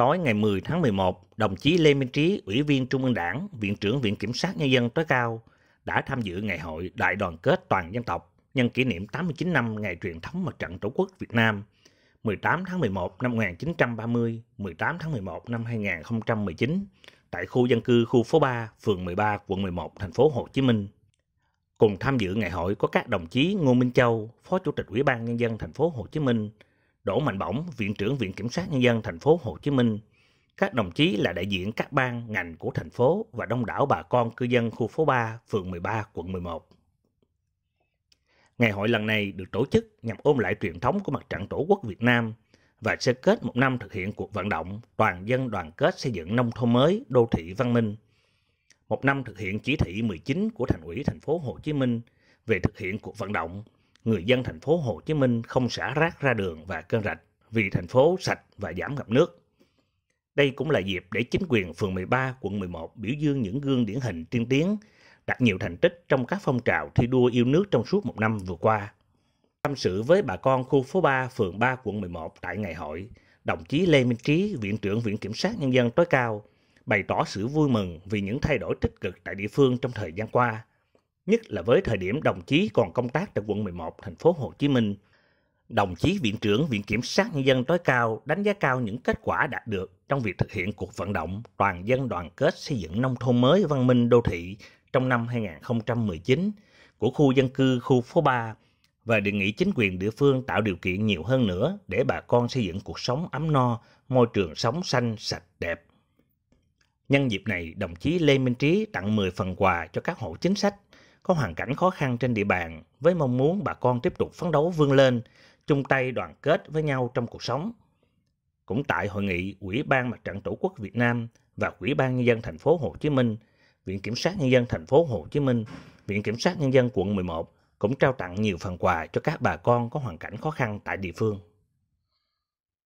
Tối ngày 10 tháng 11, đồng chí Lê Minh Trí, Ủy viên Trung ương Đảng, Viện trưởng Viện Kiểm sát Nhân dân tối cao, đã tham dự ngày hội Đại đoàn kết toàn dân tộc nhân kỷ niệm 89 năm ngày truyền thống mặt trận Tổ quốc Việt Nam 18 tháng 11 năm 1930, 18 tháng 11 năm 2019 tại khu dân cư khu phố 3, phường 13, quận 11, thành phố Hồ Chí Minh. Cùng tham dự ngày hội có các đồng chí Ngô Minh Châu, Phó Chủ tịch Ủy ban nhân dân thành phố Hồ Chí Minh, Đỗ Mạnh Bổng, Viện trưởng Viện Kiểm sát Nhân dân thành phố Hồ Chí Minh. Các đồng chí là đại diện các ban, ngành của thành phố và đông đảo bà con cư dân khu phố 3, phường 13, quận 11. Ngày hội lần này được tổ chức nhằm ôm lại truyền thống của mặt trận Tổ quốc Việt Nam và sơ kết một năm thực hiện cuộc vận động toàn dân đoàn kết xây dựng nông thôn mới, đô thị văn minh. Một năm thực hiện chỉ thị 19 của Thành ủy thành phố Hồ Chí Minh về thực hiện cuộc vận động người dân thành phố Hồ Chí Minh không xả rác ra đường và kênh rạch vì thành phố sạch và giảm ngập nước. Đây cũng là dịp để chính quyền phường 13, quận 11 biểu dương những gương điển hình tiên tiến, đạt nhiều thành tích trong các phong trào thi đua yêu nước trong suốt một năm vừa qua. Tâm sự với bà con khu phố 3, phường 3, quận 11 tại ngày hội, đồng chí Lê Minh Trí, Viện trưởng Viện Kiểm sát Nhân dân tối cao, bày tỏ sự vui mừng vì những thay đổi tích cực tại địa phương trong thời gian qua, nhất là với thời điểm đồng chí còn công tác tại quận 11 thành phố Hồ Chí Minh. Đồng chí Viện trưởng Viện Kiểm sát Nhân dân tối cao đánh giá cao những kết quả đạt được trong việc thực hiện cuộc vận động toàn dân đoàn kết xây dựng nông thôn mới văn minh đô thị trong năm 2019 của khu dân cư khu phố 3 và đề nghị chính quyền địa phương tạo điều kiện nhiều hơn nữa để bà con xây dựng cuộc sống ấm no, môi trường sống xanh, sạch, đẹp. Nhân dịp này, đồng chí Lê Minh Trí tặng 10 phần quà cho các hộ chính sách, có hoàn cảnh khó khăn trên địa bàn với mong muốn bà con tiếp tục phấn đấu vươn lên, chung tay đoàn kết với nhau trong cuộc sống. Cũng tại hội nghị Ủy ban Mặt trận Tổ quốc Việt Nam và Ủy ban nhân dân thành phố Hồ Chí Minh, Viện kiểm sát nhân dân thành phố Hồ Chí Minh, Viện kiểm sát nhân dân quận 11 cũng trao tặng nhiều phần quà cho các bà con có hoàn cảnh khó khăn tại địa phương.